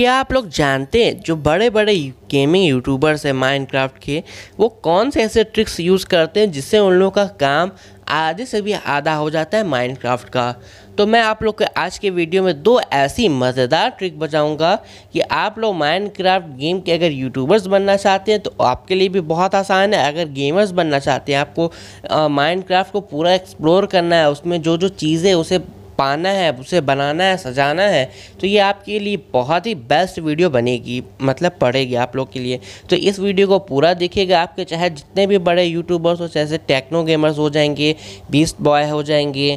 क्या आप लोग जानते हैं जो बड़े बड़े गेमिंग यूट्यूबर्स हैं माइनक्राफ्ट के वो कौन से ऐसे ट्रिक्स यूज़ करते हैं जिससे उन लोगों का काम आधे से भी आधा हो जाता है माइनक्राफ्ट का तो मैं आप लोग के आज के वीडियो में दो ऐसी मज़ेदार ट्रिक बताऊंगा कि आप लोग माइनक्राफ्ट गेम के अगर यूट्यूबर्स बनना चाहते हैं तो आपके लिए भी बहुत आसान है अगर गेमर्स बनना चाहते हैं आपको माइनक्राफ्ट को पूरा एक्सप्लोर करना है उसमें जो जो चीज़ें उसे पाना है उसे बनाना है सजाना है तो ये आपके लिए बहुत ही बेस्ट वीडियो बनेगी मतलब पड़ेगी आप लोग के लिए तो इस वीडियो को पूरा देखिएगा आपके चाहे जितने भी बड़े यूट्यूबर्स हो जैसे टेक्नो गेमर्स हो जाएंगे बीस्ट बॉय हो जाएंगे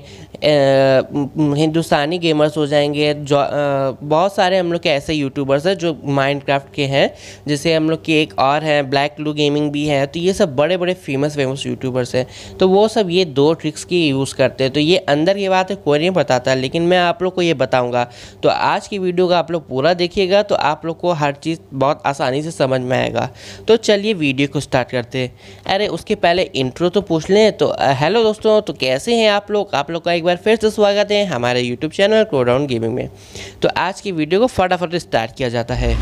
हिंदुस्तानी गेमर्स हो जाएंगे जो आ, बहुत सारे हम लोग के ऐसे यूट्यूबर्स हैं जो माइनक्राफ्ट के हैं जैसे हम लोग के एक और हैं ब्लैक लू गेमिंग भी है तो ये सब बड़े बड़े फेमस फेमस यूट्यूबर्स हैं तो वो सब ये दो ट्रिक्स की यूज़ करते हैं तो ये अंदर की बात है कोई नहीं बता बताता है लेकिन मैं आप लोग को ये बताऊँगा तो आज की वीडियो का आप लोग पूरा देखिएगा तो आप लोग को हर चीज़ बहुत आसानी से समझ में आएगा तो चलिए वीडियो को स्टार्ट करते हैं अरे उसके पहले इंट्रो तो पूछ लें तो हेलो दोस्तों तो कैसे हैं आप लोग आप लोग का एक बार फिर से स्वागत है हमारे यूट्यूब चैनल क्रोडाउन गेमिंग में तो आज की वीडियो को फटाफट स्टार्ट किया जाता है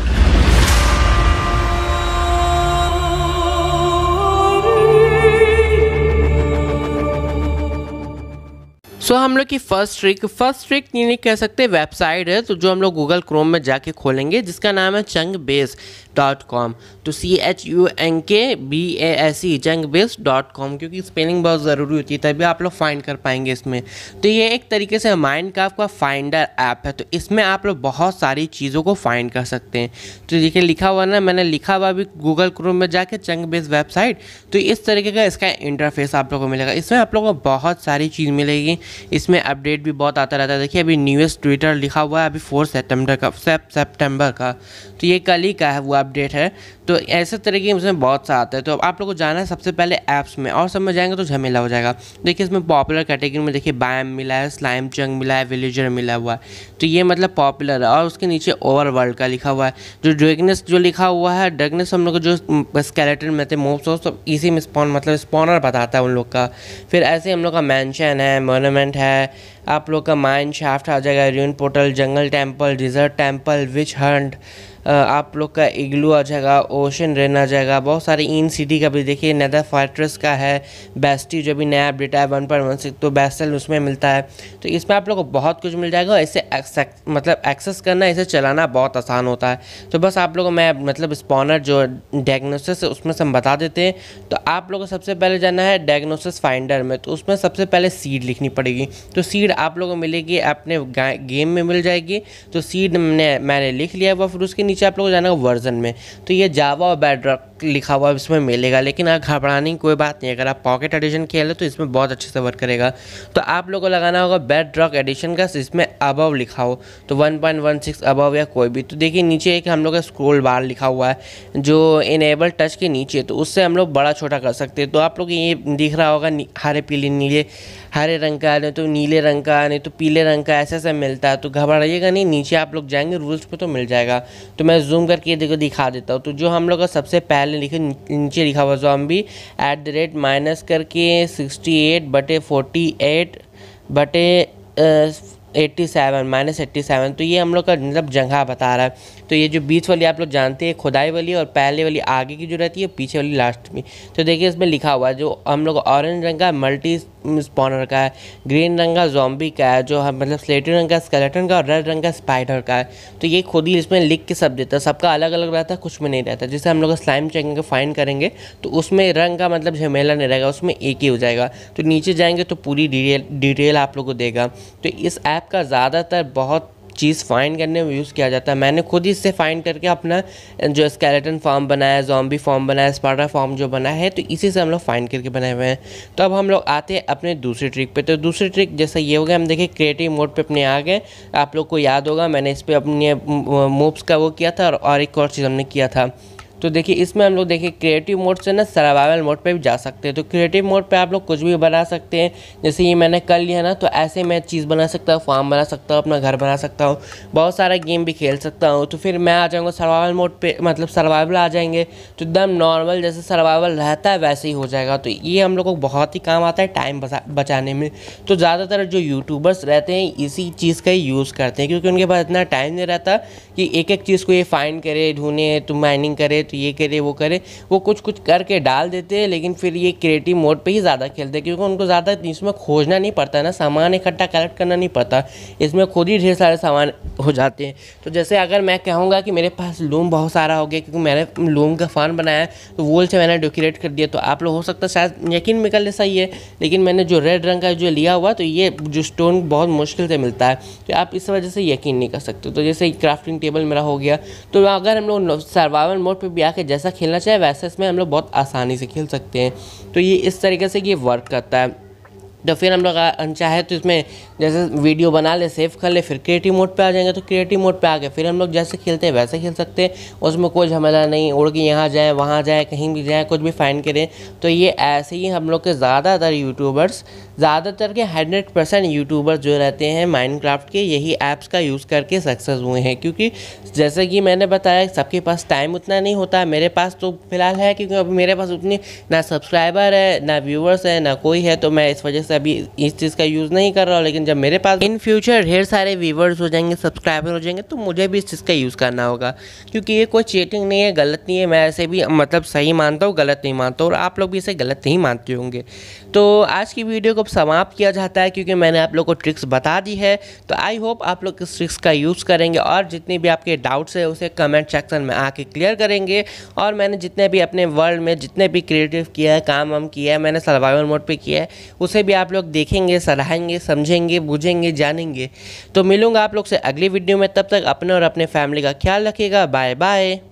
सो so, हम लोग की फर्स्ट ट्रिक फर्स्ट ट्रिक ये नहीं कह सकते वेबसाइट है तो जो हम लोग गूगल क्रोम में जाके खोलेंगे जिसका नाम है चंग बेस डॉट कॉम तो C H U N K B A S E chunk base dot com क्योंकि स्पेलिंग बहुत ज़रूरी होती है तभी आप लोग फाइंड कर पाएंगे इसमें तो ये एक तरीके से माइंड का आपका फाइंडर ऐप है तो इसमें आप लोग बहुत सारी चीज़ों को फाइंड कर सकते हैं तो देखिए लिखा हुआ ना मैंने लिखा हुआ अभी गूगल क्रोम में जाके चंग बेस वेबसाइट तो इस तरीके का इसका इंटरफेस आप लोग को मिलेगा इसमें आप लोग को बहुत सारी चीज़ मिलेगी इसमें अपडेट भी बहुत आता रहता है देखिए अभी न्यूएस्ट ट्विटर लिखा हुआ है अभी फोर सेप्टेम्बर का सेप्टेम्बर का तो ये कल ही का है वो अपडेट है तो ऐसे तरह के उसमें बहुत सा आता है तो आप लोग को जाना है सबसे पहले ऐप्स में और सब में जाएंगे तो झमेला हो जाएगा देखिए इसमें पॉपुलर कैटेगरी में देखिए बैम मिला है स्लाइम चंग मिला है विलेजर मिला हुआ है तो ये मतलब पॉपुलर है और उसके नीचे ओवर वर्ल्ड का लिखा हुआ है जो ड्रेगनेस जो लिखा हुआ है ड्रेगनेस हम लोग को जो स्केलेटन में थे मोब्स वो सब इसी में स्पॉन मतलब स्पॉनर बताता है उन लोग का फिर ऐसे हम लोग का मैंशन है मोनोमेंट है आप लोग का माइंड शाफ्ट आ जाएगा ruin portal jungle temple desert temple witch hunt आप लोग का इग्लू आ जाएगा ओशन रेन आ जाएगा बहुत सारे इन सिटी का भी देखिए नैदर फाइट्रस का है बेस्टी जो भी नया अपडेट है वन पॉइंट वन सिक्स तो बेस्टल उसमें मिलता है तो इसमें आप लोग को बहुत कुछ मिल जाएगा इसे मतलब एक्सेस करना इसे चलाना बहुत आसान होता है तो बस आप लोगों को मैं मतलब स्पॉनर जो डायग्नोसिस है उसमें से हम बता देते हैं तो आप लोगों को सबसे पहले जाना है डायग्नोसिस फाइंडर में तो उसमें सबसे पहले सीड लिखनी पड़ेगी तो सीड आप लोगों को मिलेगी अपने गेम में मिल जाएगी तो सीड मैंने मैंने लिख लिया वो फिर उसके नीचे आप लोग जाना वर्जन में तो ये जावा और बेडरॉक लिखा हुआ है इसमें मिलेगा लेकिन आप घबराने की कोई बात नहीं अगर आप पॉकेट एडिशन खेल रहे तो इसमें बहुत अच्छे से वर्क करेगा तो आप लोगों को लगाना होगा बेड रॉक एडिशन का इसमें अबव लिखा हो तो 1.16 अबव या कोई भी तो देखिए नीचे एक हम लोग का स्क्रोल बार लिखा हुआ है जो इनेबल टच के नीचे तो उससे हम लोग बड़ा छोटा कर सकते हैं तो आप लोग ये दिख रहा होगा हरे पीले नीले हरे रंग का नहीं तो नीले रंग का नहीं तो पीले रंग का ऐसे ऐसा मिलता है तो घबराइएगा नहीं नीचे आप लोग जाएंगे रूल्स पर तो मिल जाएगा तो मैं जूम करके देखो दिखा देता हूँ तो जो हम लोग का सबसे पहले पहले लिखे नीचे लिखा हुआ zombie at the rate minus करके सिक्सटी एट बटे फोर्टी एट बटे eighty seven minus eighty seven तो ये हम लोग का मतलब जगह बता रहा है तो ये जो बीच वाली आप लोग जानते हैं खुदाई वाली और पहले वाली आगे की जो रहती है पीछे वाली लास्ट में तो देखिए इसमें लिखा हुआ है जो हम लोग ऑरेंज रंग का मल्टी स्पॉनर का है ग्रीन रंग का जॉम्बी का है जो हम मतलब स्लेटी रंग का स्केलेटन का और रेड रंग का स्पाइडर का है तो ये खुद ही इसमें लिख के सब देता है सबका अलग अलग रहता है कुछ में नहीं रहता जैसे हम लोग स्लाइम चेंगे फाइन करेंगे तो उसमें रंग का मतलब झमेला नहीं रहेगा उसमें एक ही हो जाएगा तो नीचे जाएंगे तो पूरी डिटेल डिटेल आप लोग को देगा तो इस ऐप का ज़्यादातर बहुत चीज़ फाइंड करने में यूज़ किया जाता है मैंने खुद इससे फाइंड करके अपना जो स्केलेटन फॉर्म बनाया जॉम्बी फॉर्म बनाया स्पार्टर फॉर्म जो बना है तो इसी से हम लोग फाइंड करके बनाए हुए हैं तो अब हम लोग आते हैं अपने दूसरे ट्रिक पे तो दूसरे ट्रिक जैसा ये हो गया हम देखें क्रिएटिव मोड पे अपने आ गए आप लोग को याद होगा मैंने इस पर अपने मूव्स का वो किया था और एक और चीज़ हमने किया था तो देखिए इसमें हम लोग देखिए क्रिएटिव मोड से ना सर्वाइवल मोड पे भी जा सकते हैं तो क्रिएटिव मोड पे आप लोग कुछ भी बना सकते हैं जैसे ये मैंने कर लिया ना तो ऐसे मैं चीज़ बना सकता हूँ फार्म बना सकता हूँ अपना घर बना सकता हूँ बहुत सारा गेम भी खेल सकता हूँ तो फिर मैं आ जाऊँगा सर्वाइवल मोड पर मतलब सर्वाइवल आ जाएंगे तो एकदम नॉर्मल जैसे सर्वाइवल रहता है वैसे ही हो जाएगा तो ये हम लोग को बहुत ही काम आता है टाइम बचाने में तो ज़्यादातर जो यूट्यूबर्स रहते हैं इसी चीज़ का ही यूज़ करते हैं क्योंकि उनके पास इतना टाइम नहीं रहता कि एक एक चीज़ को ये फाइंड करे ढूंढे तो माइनिंग करे नेक्स्ट ये करे वो करे वो कुछ कुछ करके डाल देते हैं लेकिन फिर ये क्रिएटिव मोड पे ही ज़्यादा खेलते हैं क्योंकि उनको ज़्यादा इसमें खोजना नहीं पड़ता है ना सामान इकट्ठा कलेक्ट करना नहीं पड़ता इसमें खुद ही ढेर सारे सामान हो जाते हैं तो जैसे अगर मैं कहूँगा कि मेरे पास लूम बहुत सारा हो गया क्योंकि मैंने लूम का फान बनाया तो वोल से मैंने डेकोरेट कर दिया तो आप लोग हो सकता है शायद यकीन में कर सही है लेकिन मैंने जो रेड रंग का जो लिया हुआ तो ये जो स्टोन बहुत मुश्किल से मिलता है तो आप इस वजह से यकीन नहीं कर सकते तो जैसे क्राफ्टिंग टेबल मेरा हो गया तो अगर हम लोग सर्वाइवल मोड पर भी दिया कि जैसा खेलना चाहे वैसे इसमें हम लोग बहुत आसानी से खेल सकते हैं तो ये इस तरीके से ये वर्क करता है तो फिर हम लोग चाहे तो इसमें जैसे वीडियो बना ले सेव कर ले फिर क्रिएटिव मोड पे आ जाएंगे तो क्रिएटिव मोड पे आ गए फिर हम लोग जैसे खेलते हैं वैसे खेल सकते हैं उसमें कोई झमेला नहीं उड़ के यहाँ जाएँ वहाँ जाएँ कहीं भी जाएँ कुछ भी फाइन करें तो ये ऐसे ही हम लोग के ज़्यादातर यूट्यूबर्स ज़्यादातर के हंड्रेड परसेंट यूट्यूबर्स जो रहते हैं माइंड के यही ऐप्स का यूज़ करके सक्सेस हुए हैं क्योंकि जैसे कि मैंने बताया सबके पास टाइम उतना नहीं होता है मेरे पास तो फ़िलहाल है क्योंकि अभी मेरे पास उतनी ना सब्सक्राइबर है ना व्यूवर्स है ना कोई है तो मैं इस वजह से से अभी इस चीज़ का यूज़ नहीं कर रहा हूँ लेकिन जब मेरे पास इन फ्यूचर ढेर सारे व्यूवर्स हो जाएंगे सब्सक्राइबर हो जाएंगे तो मुझे भी इस चीज़ का यूज़ करना होगा क्योंकि ये कोई चीटिंग नहीं है गलत नहीं है मैं ऐसे भी मतलब सही मानता हूँ गलत नहीं मानता और आप लोग भी इसे गलत नहीं मानते होंगे तो आज की वीडियो को समाप्त किया जाता है क्योंकि मैंने आप लोग को ट्रिक्स बता दी है तो आई होप आप लोग इस ट्रिक्स का यूज़ करेंगे और जितने भी आपके डाउट्स है उसे कमेंट सेक्शन में आके क्लियर करेंगे और मैंने जितने भी अपने वर्ल्ड में जितने भी क्रिएटिव किया है काम वाम किया है मैंने सर्वाइवल मोड पर किया है उसे भी आप आप लोग देखेंगे सराहेंगे समझेंगे बुझेंगे जानेंगे तो मिलूंगा आप लोग से अगली वीडियो में तब तक अपने और अपने फैमिली का ख्याल रखिएगा बाय बाय